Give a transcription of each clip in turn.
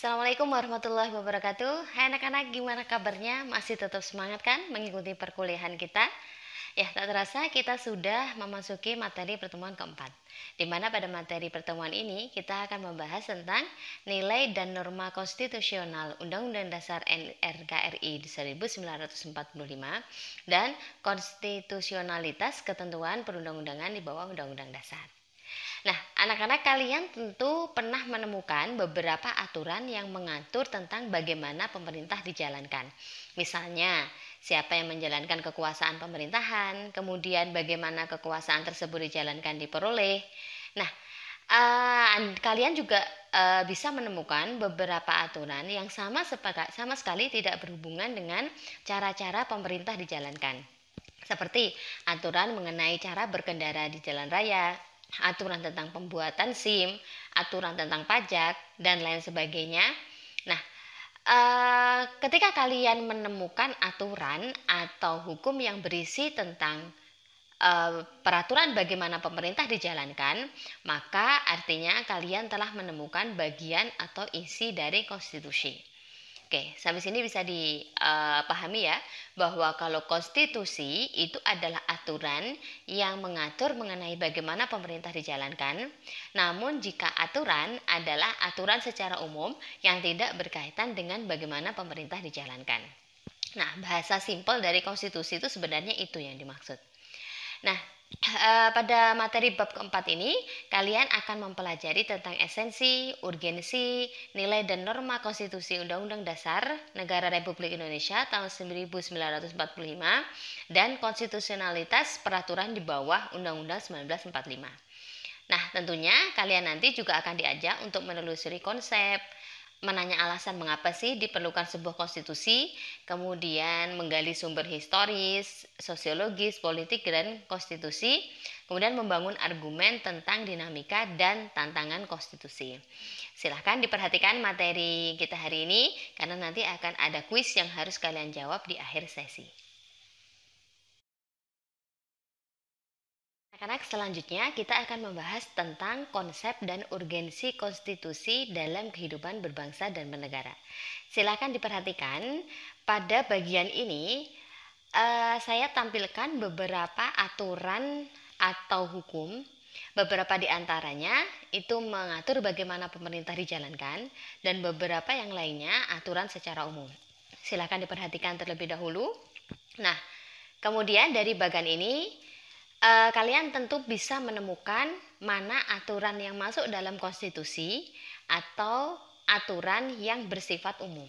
Assalamualaikum warahmatullahi wabarakatuh. Hai anak-anak, gimana kabarnya? Masih tetap semangat kan mengikuti perkuliahan kita? Ya, tak terasa kita sudah memasuki materi pertemuan keempat. Di mana pada materi pertemuan ini kita akan membahas tentang nilai dan norma konstitusional Undang-Undang Dasar NRKRI 1945 dan konstitusionalitas ketentuan perundang-undangan di bawah Undang-Undang Dasar. Nah, anak-anak kalian tentu pernah menemukan beberapa aturan yang mengatur tentang bagaimana pemerintah dijalankan. Misalnya, siapa yang menjalankan kekuasaan pemerintahan, kemudian bagaimana kekuasaan tersebut dijalankan diperoleh. Nah, uh, kalian juga uh, bisa menemukan beberapa aturan yang sama sepaka, sama sekali tidak berhubungan dengan cara-cara pemerintah dijalankan. Seperti aturan mengenai cara berkendara di jalan raya, aturan tentang pembuatan SIM, aturan tentang pajak, dan lain sebagainya. Nah, e, ketika kalian menemukan aturan atau hukum yang berisi tentang e, peraturan bagaimana pemerintah dijalankan, maka artinya kalian telah menemukan bagian atau isi dari konstitusi. Oke, sampai sini bisa dipahami eh, ya bahwa kalau konstitusi itu adalah aturan yang mengatur mengenai bagaimana pemerintah dijalankan. Namun jika aturan adalah aturan secara umum yang tidak berkaitan dengan bagaimana pemerintah dijalankan. Nah, bahasa simpel dari konstitusi itu sebenarnya itu yang dimaksud. Nah, Eh, pada materi bab keempat ini, kalian akan mempelajari tentang esensi, urgensi, nilai dan norma konstitusi Undang-Undang Dasar Negara Republik Indonesia tahun 1945 dan konstitusionalitas peraturan di bawah Undang-Undang 1945. Nah, tentunya kalian nanti juga akan diajak untuk menelusuri konsep, menanya alasan mengapa sih diperlukan sebuah konstitusi, kemudian menggali sumber historis, sosiologis, politik, dan konstitusi, kemudian membangun argumen tentang dinamika dan tantangan konstitusi. Silahkan diperhatikan materi kita hari ini, karena nanti akan ada kuis yang harus kalian jawab di akhir sesi. Karena selanjutnya kita akan membahas tentang konsep dan urgensi konstitusi dalam kehidupan berbangsa dan bernegara. Silakan diperhatikan pada bagian ini eh, saya tampilkan beberapa aturan atau hukum Beberapa di antaranya itu mengatur bagaimana pemerintah dijalankan dan beberapa yang lainnya aturan secara umum. Silakan diperhatikan terlebih dahulu. Nah, kemudian dari bagian ini e, kalian tentu bisa menemukan mana aturan yang masuk dalam konstitusi atau aturan yang bersifat umum.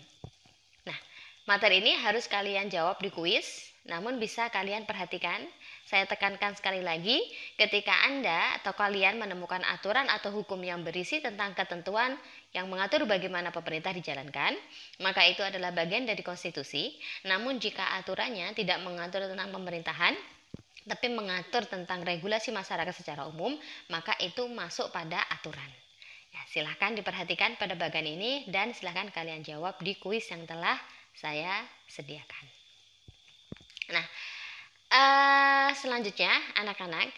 Nah, materi ini harus kalian jawab di kuis, namun bisa kalian perhatikan. Saya tekankan sekali lagi, ketika Anda atau kalian menemukan aturan atau hukum yang berisi tentang ketentuan yang mengatur bagaimana pemerintah dijalankan, maka itu adalah bagian dari konstitusi. Namun jika aturannya tidak mengatur tentang pemerintahan, tapi mengatur tentang regulasi masyarakat secara umum, maka itu masuk pada aturan. Ya, silahkan diperhatikan pada bagian ini dan silahkan kalian jawab di kuis yang telah saya sediakan. Nah, uh, selanjutnya anak-anak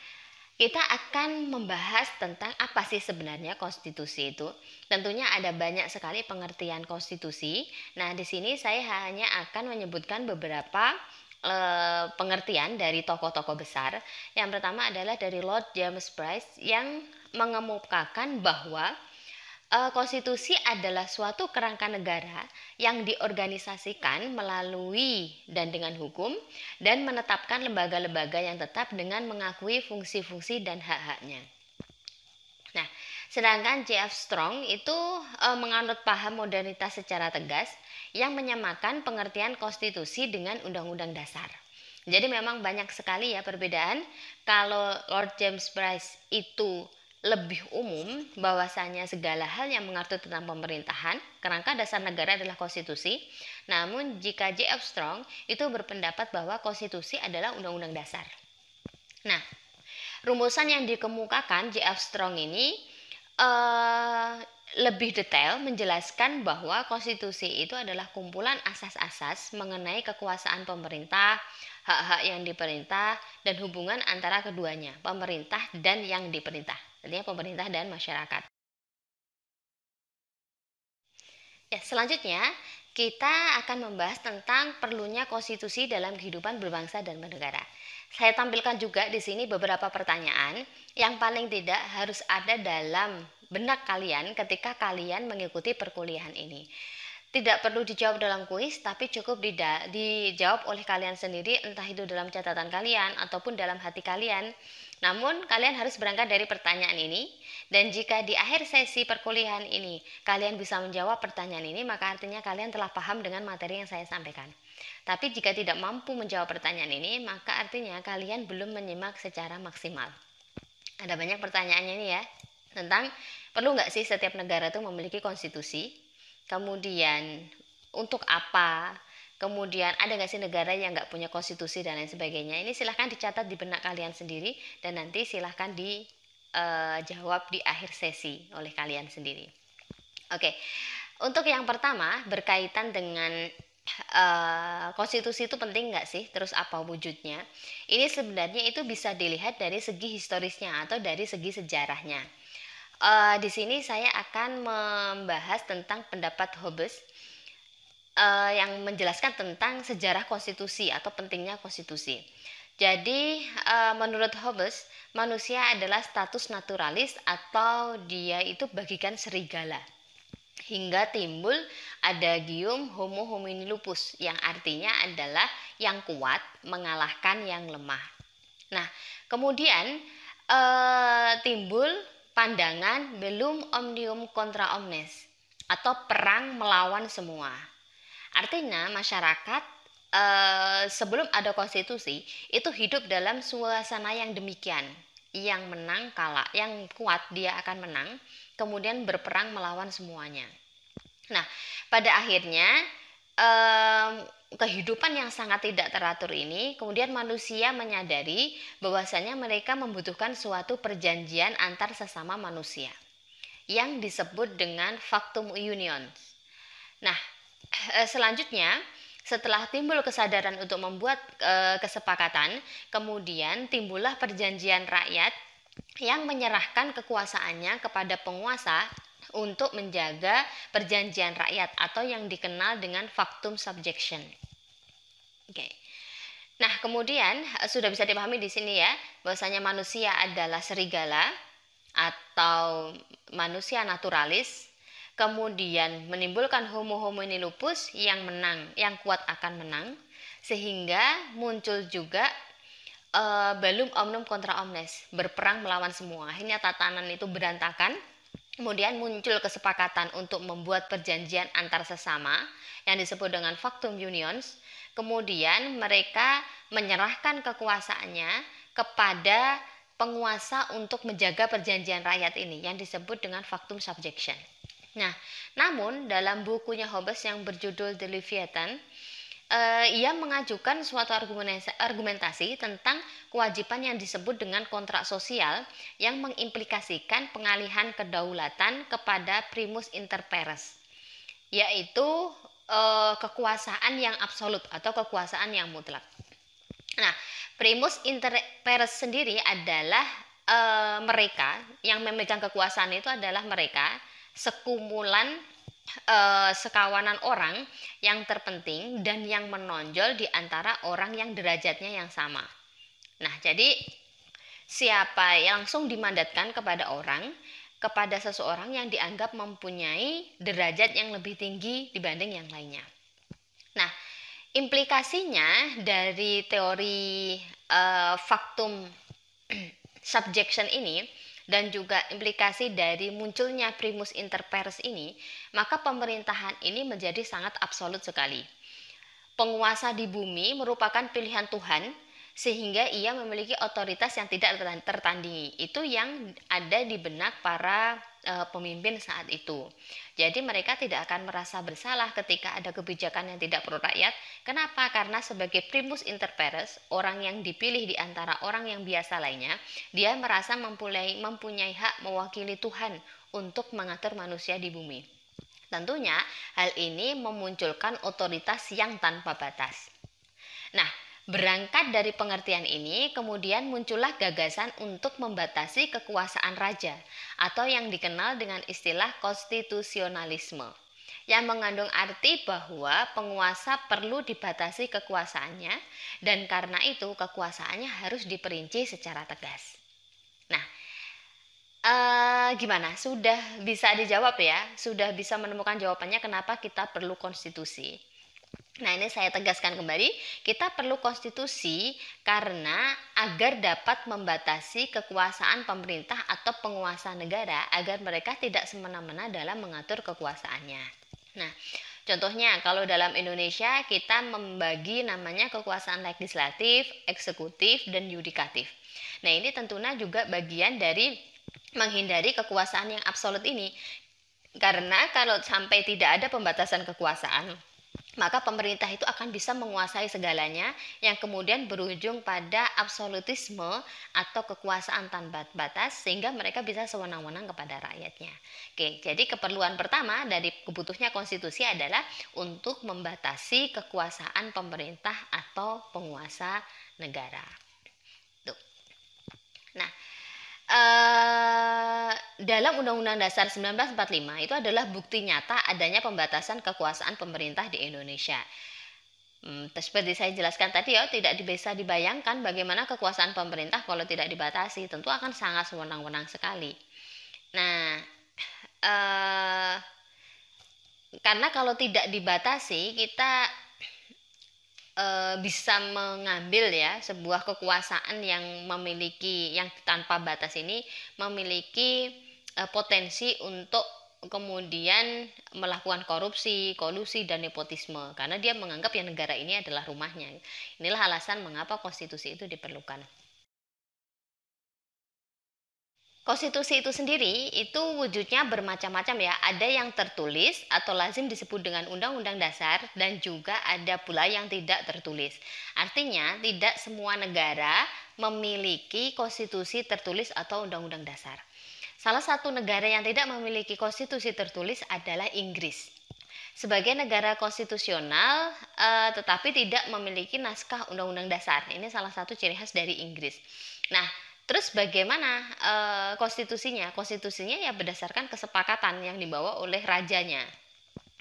kita akan membahas tentang apa sih sebenarnya konstitusi itu. Tentunya ada banyak sekali pengertian konstitusi. Nah, di sini saya hanya akan menyebutkan beberapa Eh, pengertian dari tokoh-tokoh besar. Yang pertama adalah dari Lord James Bryce yang mengemukakan bahwa eh, konstitusi adalah suatu kerangka negara yang diorganisasikan melalui dan dengan hukum dan menetapkan lembaga-lembaga yang tetap dengan mengakui fungsi-fungsi dan hak-haknya. Nah, sedangkan J.F. Strong itu e, menganut paham modernitas secara tegas yang menyamakan pengertian konstitusi dengan undang-undang dasar. Jadi memang banyak sekali ya perbedaan. Kalau Lord James Bryce itu lebih umum bahwasanya segala hal yang mengatur tentang pemerintahan, kerangka dasar negara adalah konstitusi. Namun jika J.F. Strong itu berpendapat bahwa konstitusi adalah undang-undang dasar. Nah, rumusan yang dikemukakan J.F. Strong ini eh, lebih detail menjelaskan bahwa konstitusi itu adalah kumpulan asas-asas mengenai kekuasaan pemerintah, hak-hak yang diperintah, dan hubungan antara keduanya, pemerintah dan yang diperintah. Artinya pemerintah dan masyarakat. Ya, selanjutnya kita akan membahas tentang perlunya konstitusi dalam kehidupan berbangsa dan bernegara. Saya tampilkan juga di sini beberapa pertanyaan yang paling tidak harus ada dalam benak kalian ketika kalian mengikuti perkuliahan ini. Tidak perlu dijawab dalam kuis, tapi cukup dijawab oleh kalian sendiri, entah itu dalam catatan kalian ataupun dalam hati kalian. Namun, kalian harus berangkat dari pertanyaan ini, dan jika di akhir sesi perkuliahan ini kalian bisa menjawab pertanyaan ini, maka artinya kalian telah paham dengan materi yang saya sampaikan. Tapi jika tidak mampu menjawab pertanyaan ini, maka artinya kalian belum menyimak secara maksimal. Ada banyak pertanyaannya ini ya tentang Perlu nggak sih setiap negara itu memiliki konstitusi? Kemudian untuk apa? Kemudian ada nggak sih negara yang nggak punya konstitusi dan lain sebagainya? Ini silahkan dicatat di benak kalian sendiri dan nanti silahkan dijawab eh, di akhir sesi oleh kalian sendiri. Oke, untuk yang pertama berkaitan dengan Uh, konstitusi itu penting nggak sih? Terus apa wujudnya? Ini sebenarnya itu bisa dilihat dari segi historisnya atau dari segi sejarahnya. Uh, di sini saya akan membahas tentang pendapat Hobbes uh, yang menjelaskan tentang sejarah konstitusi atau pentingnya konstitusi. Jadi uh, menurut Hobbes manusia adalah status naturalis atau dia itu bagikan serigala hingga timbul adagium homo homini lupus yang artinya adalah yang kuat mengalahkan yang lemah. Nah, kemudian e, timbul pandangan belum omnium contra omnes atau perang melawan semua. Artinya masyarakat e, sebelum ada konstitusi itu hidup dalam suasana yang demikian. Yang menang kalah, yang kuat dia akan menang, kemudian berperang melawan semuanya. Nah, pada akhirnya eh, kehidupan yang sangat tidak teratur ini, kemudian manusia menyadari bahwasanya mereka membutuhkan suatu perjanjian antar sesama manusia yang disebut dengan factum union. Nah, eh, eh, selanjutnya setelah timbul kesadaran untuk membuat e, kesepakatan, kemudian timbullah perjanjian rakyat yang menyerahkan kekuasaannya kepada penguasa untuk menjaga perjanjian rakyat atau yang dikenal dengan factum subjection. Oke. Okay. Nah, kemudian eh, sudah bisa dipahami di sini ya, bahwasanya manusia adalah serigala atau manusia naturalis, kemudian menimbulkan homo homini lupus yang menang, yang kuat akan menang, sehingga muncul juga uh, eh, belum omnum kontra omnes, berperang melawan semua. Akhirnya tatanan itu berantakan Kemudian muncul kesepakatan untuk membuat perjanjian antar sesama yang disebut dengan factum unions. Kemudian mereka menyerahkan kekuasaannya kepada penguasa untuk menjaga perjanjian rakyat ini yang disebut dengan factum subjection. Nah, namun dalam bukunya Hobbes yang berjudul The Leviathan, uh, ia mengajukan suatu argumentasi tentang kewajiban yang disebut dengan kontrak sosial yang mengimplikasikan pengalihan kedaulatan kepada primus inter pares yaitu uh, kekuasaan yang absolut atau kekuasaan yang mutlak. Nah, primus inter pares sendiri adalah uh, mereka yang memegang kekuasaan itu adalah mereka sekumulan Eh, sekawanan orang yang terpenting dan yang menonjol di antara orang yang derajatnya yang sama. Nah, jadi siapa yang langsung dimandatkan kepada orang kepada seseorang yang dianggap mempunyai derajat yang lebih tinggi dibanding yang lainnya. Nah, implikasinya dari teori uh, faktum subjection ini dan juga implikasi dari munculnya primus inter pares ini, maka pemerintahan ini menjadi sangat absolut sekali. Penguasa di bumi merupakan pilihan Tuhan sehingga ia memiliki otoritas yang tidak tertandingi. Itu yang ada di benak para e, pemimpin saat itu. Jadi mereka tidak akan merasa bersalah ketika ada kebijakan yang tidak pro rakyat. Kenapa? Karena sebagai primus inter pares, orang yang dipilih di antara orang yang biasa lainnya, dia merasa mempunyai mempunyai hak mewakili Tuhan untuk mengatur manusia di bumi. Tentunya hal ini memunculkan otoritas yang tanpa batas. Nah, Berangkat dari pengertian ini, kemudian muncullah gagasan untuk membatasi kekuasaan raja, atau yang dikenal dengan istilah konstitusionalisme, yang mengandung arti bahwa penguasa perlu dibatasi kekuasaannya, dan karena itu kekuasaannya harus diperinci secara tegas. Nah, eh, gimana? Sudah bisa dijawab ya? Sudah bisa menemukan jawabannya kenapa kita perlu konstitusi? Nah, ini saya tegaskan kembali, kita perlu konstitusi karena agar dapat membatasi kekuasaan pemerintah atau penguasa negara agar mereka tidak semena-mena dalam mengatur kekuasaannya. Nah, Contohnya, kalau dalam Indonesia kita membagi namanya kekuasaan legislatif, eksekutif, dan yudikatif. Nah, ini tentunya juga bagian dari menghindari kekuasaan yang absolut ini. Karena kalau sampai tidak ada pembatasan kekuasaan, maka pemerintah itu akan bisa menguasai segalanya yang kemudian berujung pada absolutisme atau kekuasaan tanpa batas sehingga mereka bisa sewenang-wenang kepada rakyatnya. Oke, jadi keperluan pertama dari kebutuhnya konstitusi adalah untuk membatasi kekuasaan pemerintah atau penguasa negara. Eh, dalam Undang-Undang Dasar 1945 itu adalah bukti nyata adanya pembatasan kekuasaan pemerintah di Indonesia. Hmm, seperti saya jelaskan tadi ya, tidak bisa dibayangkan bagaimana kekuasaan pemerintah kalau tidak dibatasi, tentu akan sangat sewenang-wenang sekali. Nah, eh, karena kalau tidak dibatasi, kita e, bisa mengambil ya sebuah kekuasaan yang memiliki yang tanpa batas ini memiliki e, potensi untuk kemudian melakukan korupsi, kolusi dan nepotisme karena dia menganggap yang negara ini adalah rumahnya. Inilah alasan mengapa konstitusi itu diperlukan. Konstitusi itu sendiri itu wujudnya bermacam-macam ya. Ada yang tertulis atau lazim disebut dengan undang-undang dasar dan juga ada pula yang tidak tertulis. Artinya tidak semua negara memiliki konstitusi tertulis atau undang-undang dasar. Salah satu negara yang tidak memiliki konstitusi tertulis adalah Inggris. Sebagai negara konstitusional eh, tetapi tidak memiliki naskah undang-undang dasar. Ini salah satu ciri khas dari Inggris. Nah, Terus bagaimana e, konstitusinya? Konstitusinya ya berdasarkan kesepakatan yang dibawa oleh rajanya.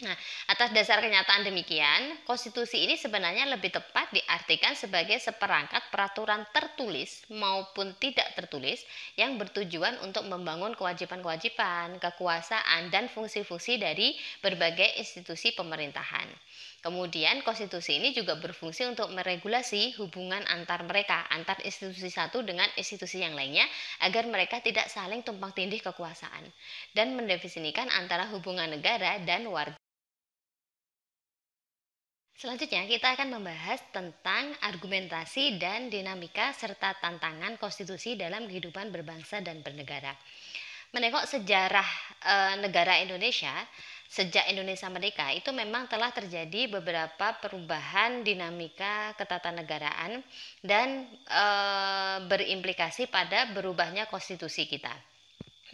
Nah, atas dasar kenyataan demikian, konstitusi ini sebenarnya lebih tepat diartikan sebagai seperangkat peraturan tertulis maupun tidak tertulis yang bertujuan untuk membangun kewajiban-kewajiban, kekuasaan, dan fungsi-fungsi dari berbagai institusi pemerintahan. Kemudian konstitusi ini juga berfungsi untuk meregulasi hubungan antar mereka, antar institusi satu dengan institusi yang lainnya agar mereka tidak saling tumpang tindih kekuasaan dan mendefinisikan antara hubungan negara dan warga Selanjutnya kita akan membahas tentang argumentasi dan dinamika serta tantangan konstitusi dalam kehidupan berbangsa dan bernegara. Menengok sejarah e, negara Indonesia, sejak Indonesia merdeka itu memang telah terjadi beberapa perubahan dinamika ketatanegaraan dan e, berimplikasi pada berubahnya konstitusi kita.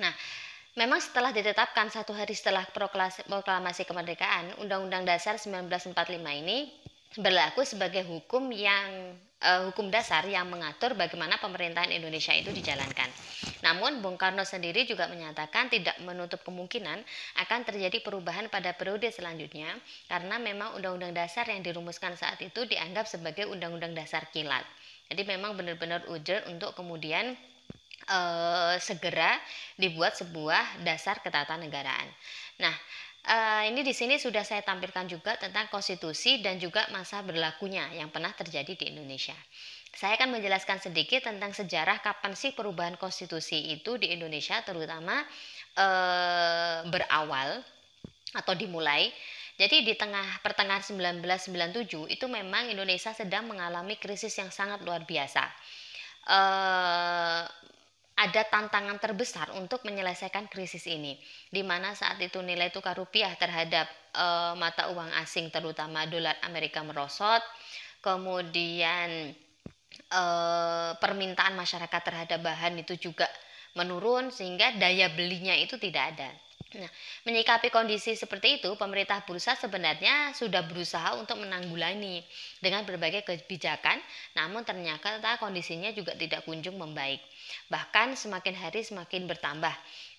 Nah, Memang setelah ditetapkan satu hari setelah proklamasi kemerdekaan, Undang-Undang Dasar 1945 ini berlaku sebagai hukum yang uh, hukum dasar yang mengatur bagaimana pemerintahan Indonesia itu dijalankan. Namun Bung Karno sendiri juga menyatakan tidak menutup kemungkinan akan terjadi perubahan pada periode selanjutnya karena memang undang-undang dasar yang dirumuskan saat itu dianggap sebagai undang-undang dasar kilat. Jadi memang benar-benar urgent untuk kemudian e, segera dibuat sebuah dasar ketatanegaraan. Nah, e, ini di sini sudah saya tampilkan juga tentang konstitusi dan juga masa berlakunya yang pernah terjadi di Indonesia. Saya akan menjelaskan sedikit tentang sejarah kapan sih perubahan konstitusi itu di Indonesia terutama e, berawal atau dimulai. Jadi di tengah pertengahan 1997 itu memang Indonesia sedang mengalami krisis yang sangat luar biasa. E, ada tantangan terbesar untuk menyelesaikan krisis ini, di mana saat itu nilai tukar rupiah terhadap e, mata uang asing, terutama dolar Amerika merosot, kemudian e, permintaan masyarakat terhadap bahan itu juga menurun, sehingga daya belinya itu tidak ada. Nah, menyikapi kondisi seperti itu, pemerintah bursa sebenarnya sudah berusaha untuk menanggulangi dengan berbagai kebijakan, namun ternyata kondisinya juga tidak kunjung membaik bahkan semakin hari semakin bertambah.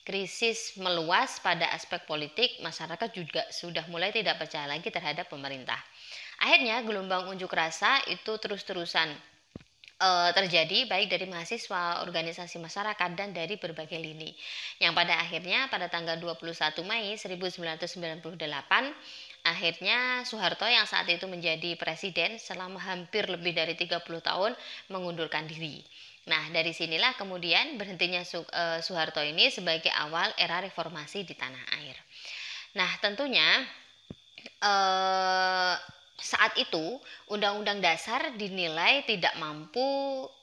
Krisis meluas pada aspek politik, masyarakat juga sudah mulai tidak percaya lagi terhadap pemerintah. Akhirnya gelombang unjuk rasa itu terus-terusan eh, terjadi baik dari mahasiswa, organisasi masyarakat dan dari berbagai lini. Yang pada akhirnya pada tanggal 21 Mei 1998 akhirnya Soeharto yang saat itu menjadi presiden selama hampir lebih dari 30 tahun mengundurkan diri. Nah, dari sinilah kemudian berhentinya eh, Soeharto ini sebagai awal era reformasi di tanah air. Nah, tentunya eh, saat itu undang-undang dasar dinilai tidak mampu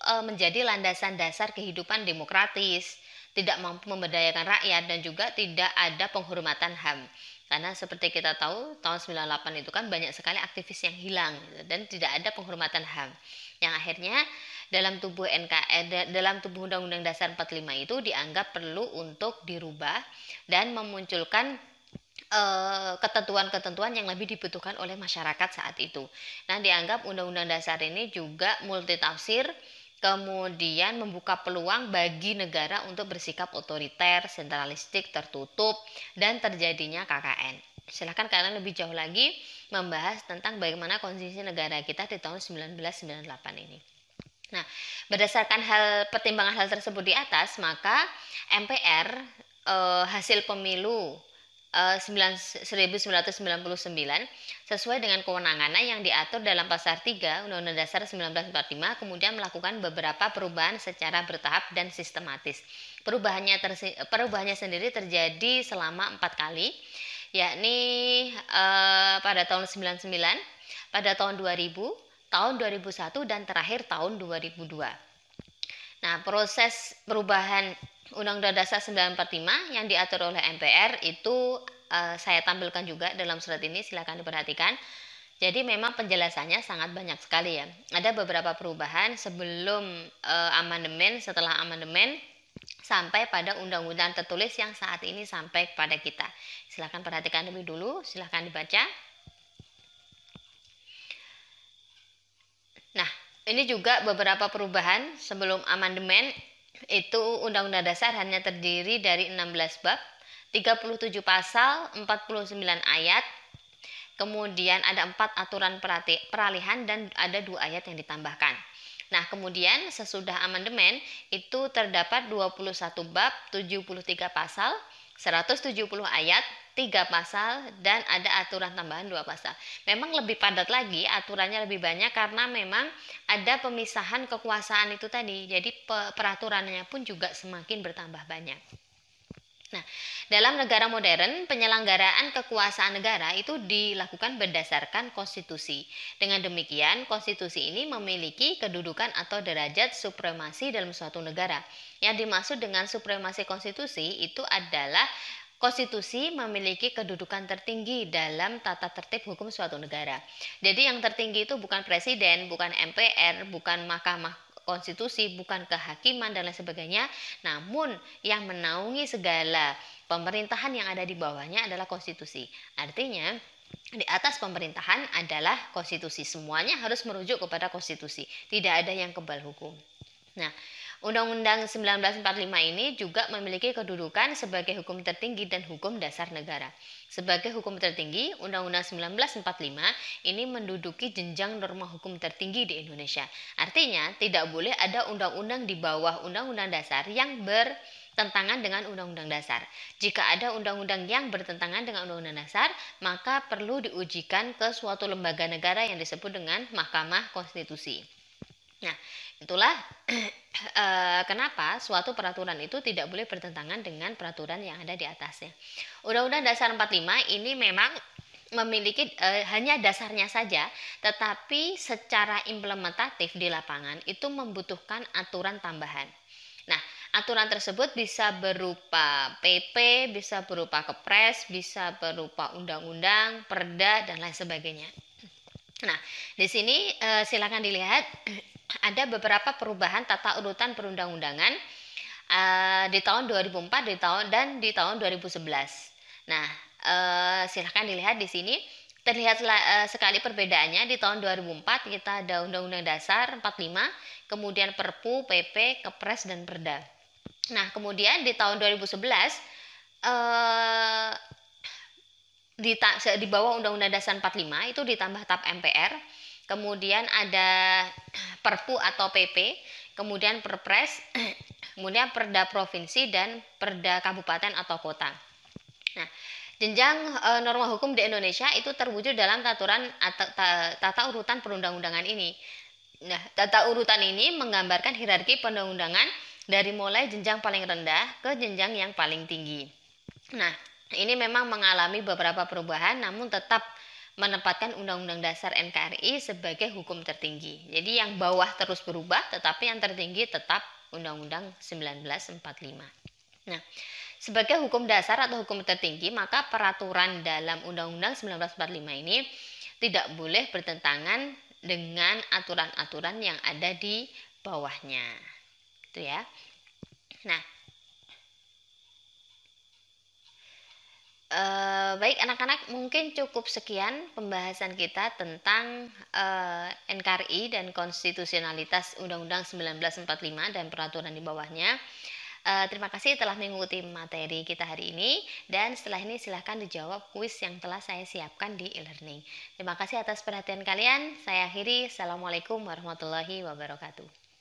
eh, menjadi landasan dasar kehidupan demokratis, tidak mampu memberdayakan rakyat dan juga tidak ada penghormatan HAM. Karena seperti kita tahu tahun 98 itu kan banyak sekali aktivis yang hilang gitu, dan tidak ada penghormatan HAM. Yang akhirnya dalam tubuh eh, dalam tubuh Undang-Undang Dasar 45 itu dianggap perlu untuk dirubah dan memunculkan eh, ketentuan-ketentuan yang lebih dibutuhkan oleh masyarakat saat itu. Nah, dianggap Undang-Undang Dasar ini juga multitafsir kemudian membuka peluang bagi negara untuk bersikap otoriter, sentralistik, tertutup, dan terjadinya KKN. Silahkan kalian lebih jauh lagi membahas tentang bagaimana kondisi negara kita di tahun 1998 ini. Nah, berdasarkan hal pertimbangan hal tersebut di atas, maka MPR eh, hasil pemilu eh, 1999 sesuai dengan kewenangannya yang diatur dalam pasal 3 Undang-Undang Dasar 1945 kemudian melakukan beberapa perubahan secara bertahap dan sistematis. Perubahannya tersi, perubahannya sendiri terjadi selama empat kali yakni eh, pada tahun 99, pada tahun 2000, tahun 2001 dan terakhir tahun 2002. Nah, proses perubahan Undang-Undang Dasar 1945 yang diatur oleh MPR itu uh, saya tampilkan juga dalam surat ini, silakan diperhatikan. Jadi memang penjelasannya sangat banyak sekali ya. Ada beberapa perubahan sebelum uh, amandemen, setelah amandemen, sampai pada undang-undang tertulis yang saat ini sampai kepada kita. Silahkan perhatikan lebih dulu, silahkan dibaca. Nah, ini juga beberapa perubahan sebelum amandemen itu Undang-Undang Dasar hanya terdiri dari 16 bab, 37 pasal, 49 ayat, kemudian ada 4 aturan peralihan dan ada dua ayat yang ditambahkan. Nah, kemudian sesudah amandemen itu terdapat 21 bab, 73 pasal, 170 ayat, 3 pasal dan ada aturan tambahan 2 pasal. Memang lebih padat lagi, aturannya lebih banyak karena memang ada pemisahan kekuasaan itu tadi. Jadi peraturannya pun juga semakin bertambah banyak. Nah, dalam negara modern, penyelenggaraan kekuasaan negara itu dilakukan berdasarkan konstitusi. Dengan demikian, konstitusi ini memiliki kedudukan atau derajat supremasi dalam suatu negara. Yang dimaksud dengan supremasi konstitusi itu adalah Konstitusi memiliki kedudukan tertinggi dalam tata tertib hukum suatu negara. Jadi yang tertinggi itu bukan presiden, bukan MPR, bukan mahkamah konstitusi, bukan kehakiman dan lain sebagainya. Namun yang menaungi segala pemerintahan yang ada di bawahnya adalah konstitusi. Artinya di atas pemerintahan adalah konstitusi. Semuanya harus merujuk kepada konstitusi. Tidak ada yang kebal hukum. Nah, Undang-Undang 1945 ini juga memiliki kedudukan sebagai hukum tertinggi dan hukum dasar negara. Sebagai hukum tertinggi, Undang-Undang 1945 ini menduduki jenjang norma hukum tertinggi di Indonesia. Artinya, tidak boleh ada undang-undang di bawah Undang-Undang dasar yang ber bertentangan dengan undang-undang dasar. Jika ada undang-undang yang bertentangan dengan undang-undang dasar, maka perlu diujikan ke suatu lembaga negara yang disebut dengan Mahkamah Konstitusi. Nah, itulah eh, kenapa suatu peraturan itu tidak boleh bertentangan dengan peraturan yang ada di atasnya. Undang-Undang Dasar 45 ini memang memiliki e, hanya dasarnya saja, tetapi secara implementatif di lapangan itu membutuhkan aturan tambahan. Nah, aturan tersebut bisa berupa PP, bisa berupa kepres, bisa berupa undang-undang, perda dan lain sebagainya. Nah, di sini e, silakan dilihat ada beberapa perubahan tata urutan perundang-undangan uh, di tahun 2004 di tahun dan di tahun 2011. Nah, uh, silahkan dilihat di sini terlihat uh, eh, sekali perbedaannya di tahun 2004 kita ada Undang-Undang Dasar 45, kemudian Perpu, PP, Kepres dan Perda. Nah, kemudian di tahun 2011 uh, di, di bawah Undang-Undang Dasar 45 itu ditambah TAP MPR kemudian ada Perpu atau PP, kemudian Perpres, kemudian Perda provinsi dan Perda kabupaten atau kota. Nah, jenjang e, norma hukum di Indonesia itu terwujud dalam taturan tata urutan perundang-undangan ini. Nah, tata urutan ini menggambarkan hierarki perundang-undangan dari mulai jenjang paling rendah ke jenjang yang paling tinggi. Nah, ini memang mengalami beberapa perubahan namun tetap menempatkan Undang-Undang Dasar NKRI sebagai hukum tertinggi. Jadi yang bawah terus berubah, tetapi yang tertinggi tetap Undang-Undang 1945. Nah, sebagai hukum dasar atau hukum tertinggi, maka peraturan dalam Undang-Undang 1945 ini tidak boleh bertentangan dengan aturan-aturan yang ada di bawahnya. Itu ya. Nah, e, baik anak-anak mungkin cukup sekian pembahasan kita tentang e, eh, NKRI dan konstitusionalitas Undang-Undang 1945 dan peraturan di bawahnya. E, terima kasih telah mengikuti materi kita hari ini dan setelah ini silahkan dijawab kuis yang telah saya siapkan di e-learning. Terima kasih atas perhatian kalian. Saya akhiri. Assalamualaikum warahmatullahi wabarakatuh.